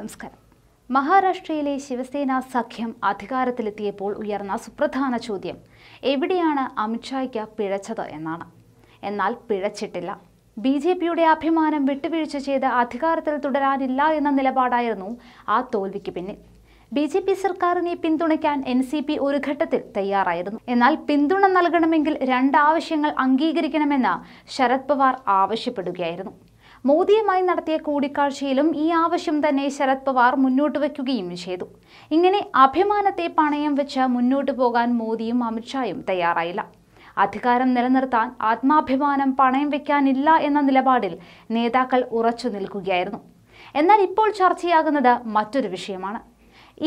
നമസ്കാരം മഹാരാഷ്ട്രയിലെ ശിവസേന സഖ്യം അധികാരത്തിലെത്തിയപ്പോൾ ഉയർന്ന സുപ്രധാന ചോദ്യം എവിടെയാണ് അമിത്ഷായ്ക്ക് പിഴച്ചത് എന്നാണ് എന്നാൽ പിഴച്ചിട്ടില്ല ബി ജെ പിയുടെ അഭിമാനം വിട്ടുവീഴ്ച ചെയ്ത് അധികാരത്തിൽ തുടരാനില്ല എന്ന നിലപാടായിരുന്നു ആ തോൽവിക്ക് പിന്നിൽ ബി ജെ പി സർക്കാരിനെ പിന്തുണയ്ക്കാൻ എൻ സി പി ഒരു ഘട്ടത്തിൽ തയ്യാറായിരുന്നു എന്നാൽ പിന്തുണ നൽകണമെങ്കിൽ രണ്ട് ആവശ്യങ്ങൾ അംഗീകരിക്കണമെന്ന് ശരത് പവാർ ആവശ്യപ്പെടുകയായിരുന്നു മോദിയുമായി നടത്തിയ കൂടിക്കാഴ്ചയിലും ഈ ആവശ്യം തന്നെ ശരത് പവാർ മുന്നോട്ട് വയ്ക്കുകയും ചെയ്തു ഇങ്ങനെ അഭിമാനത്തെ പണയം വെച്ച് മുന്നോട്ട് പോകാൻ മോദിയും അമിത്ഷായും തയ്യാറായില്ല അധികാരം നിലനിർത്താൻ ആത്മാഭിമാനം പണയം വയ്ക്കാനില്ല എന്ന നിലപാടിൽ നേതാക്കൾ ഉറച്ചു നിൽക്കുകയായിരുന്നു എന്നാൽ ഇപ്പോൾ ചർച്ചയാകുന്നത് മറ്റൊരു വിഷയമാണ്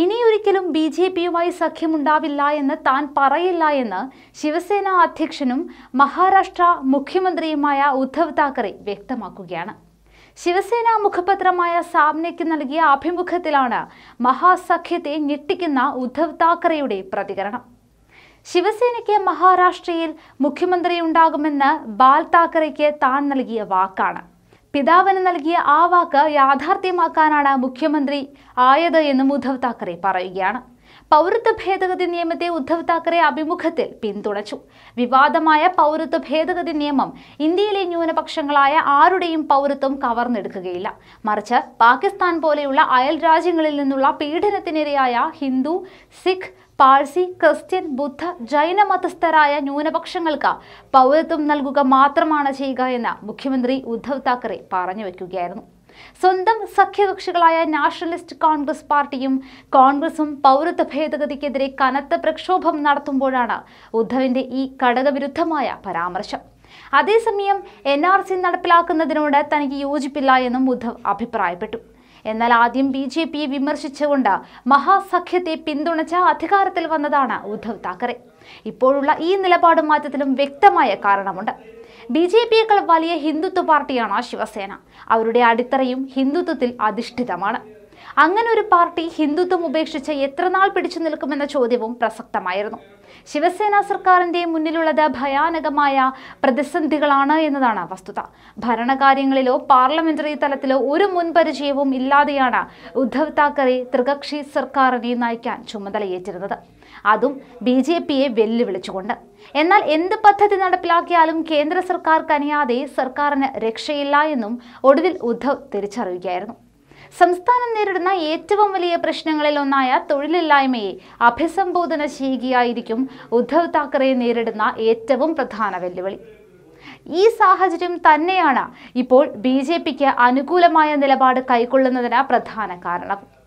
ഇനിയൊരിക്കലും ബി ജെ പിയുമായി സഖ്യമുണ്ടാവില്ല എന്ന് താൻ പറയില്ല എന്ന് ശിവസേന അധ്യക്ഷനും മഹാരാഷ്ട്ര മുഖ്യമന്ത്രിയുമായ ഉദ്ധവ് താക്കറെ വ്യക്തമാക്കുകയാണ് ശിവസേന മുഖപത്രമായ സാബ്നയ്ക്ക് നൽകിയ അഭിമുഖത്തിലാണ് മഹാസഖ്യത്തെ ഞെട്ടിക്കുന്ന ഉദ്ധവ് താക്കറെയുടെ പ്രതികരണം ശിവസേനയ്ക്ക് മഹാരാഷ്ട്രയിൽ മുഖ്യമന്ത്രി ഉണ്ടാകുമെന്ന് ബാൽ താക്കറെയ്ക്ക് താൻ നൽകിയ വാക്കാണ് പിതാവിന് നൽകിയ ആ വാക്ക് യാഥാർത്ഥ്യമാക്കാനാണ് മുഖ്യമന്ത്രി ആയത് എന്നും ഉദ്ധവ് താക്കറെ പറയുകയാണ് പൗരത്വ ഭേദഗതി നിയമത്തെ ഉദ്ധവ് താക്കറെ അഭിമുഖത്തിൽ പിന്തുണച്ചു വിവാദമായ പൗരത്വ ഭേദഗതി നിയമം ഇന്ത്യയിലെ ന്യൂനപക്ഷങ്ങളായ ആരുടെയും പൗരത്വം കവർന്നെടുക്കുകയില്ല മറിച്ച് പാകിസ്ഥാൻ പോലെയുള്ള അയൽ രാജ്യങ്ങളിൽ നിന്നുള്ള പീഡനത്തിനിരയായ ഹിന്ദു സിഖ് പാഴ്സി ക്രിസ്ത്യൻ ബുദ്ധ ജൈന മതസ്ഥരായ ന്യൂനപക്ഷങ്ങൾക്ക് പൗരത്വം നൽകുക മാത്രമാണ് ചെയ്യുക എന്ന് മുഖ്യമന്ത്രി ഉദ്ധവ് താക്കറെ പറഞ്ഞു വയ്ക്കുകയായിരുന്നു സ്വന്തം സഖ്യകക്ഷികളായ നാഷണലിസ്റ്റ് കോൺഗ്രസ് പാർട്ടിയും കോൺഗ്രസും പൗരത്വ ഭേദഗതിക്കെതിരെ കനത്ത പ്രക്ഷോഭം നടത്തുമ്പോഴാണ് ഉദ്ധവിന്റെ ഈ ഘടകവിരുദ്ധമായ പരാമർശം അതേസമയം എൻ ആർ സി നടപ്പിലാക്കുന്നതിനോട് തനിക്ക് യോജിപ്പില്ല എന്നും ഉദ്ധവ് അഭിപ്രായപ്പെട്ടു എന്നാൽ ആദ്യം ബി ജെ പിയെ വിമർശിച്ചുകൊണ്ട് മഹാസഖ്യത്തെ പിന്തുണച്ച അധികാരത്തിൽ വന്നതാണ് ഉദ്ധവ് താക്കറെ ഇപ്പോഴുള്ള ഈ നിലപാട് മാറ്റത്തിലും വ്യക്തമായ കാരണമുണ്ട് ബി ജെ പിയേക്കാൾ വലിയ ഹിന്ദുത്വ പാർട്ടിയാണ് ശിവസേന അവരുടെ അടിത്തറയും ഹിന്ദുത്വത്തിൽ അധിഷ്ഠിതമാണ് അങ്ങനെ ഒരു പാർട്ടി ഹിന്ദുത്വം ഉപേക്ഷിച്ച് എത്രനാൾ പിടിച്ചു നിൽക്കുമെന്ന ചോദ്യവും പ്രസക്തമായിരുന്നു ശിവസേന സർക്കാരിന്റെ മുന്നിലുള്ളത് ഭയാനകമായ പ്രതിസന്ധികളാണ് എന്നതാണ് വസ്തുത ഭരണകാര്യങ്ങളിലോ പാർലമെന്ററി തലത്തിലോ ഒരു മുൻപരിചയവും ഇല്ലാതെയാണ് ഉദ്ധവ് താക്കറെ ത്രികക്ഷി സർക്കാരിനെ നയിക്കാൻ ചുമതലയേറ്റിരുന്നത് അതും ബി ജെ പിയെ വെല്ലുവിളിച്ചുകൊണ്ട് എന്നാൽ എന്ത് പദ്ധതി നടപ്പിലാക്കിയാലും കേന്ദ്ര സർക്കാർ കനിയാതെ സർക്കാരിന് രക്ഷയില്ല എന്നും ഒടുവിൽ ഉദ്ധവ് തിരിച്ചറിയുകയായിരുന്നു സംസ്ഥാനം നേരിടുന്ന ഏറ്റവും വലിയ പ്രശ്നങ്ങളിൽ ഒന്നായ തൊഴിലില്ലായ്മയെ അഭിസംബോധന ചെയ്യുകയായിരിക്കും ഉദ്ധവ് താക്കറെ നേരിടുന്ന ഏറ്റവും പ്രധാന വെല്ലുവിളി ഈ സാഹചര്യം തന്നെയാണ് ഇപ്പോൾ ബി അനുകൂലമായ നിലപാട് കൈക്കൊള്ളുന്നതിന് പ്രധാന കാരണം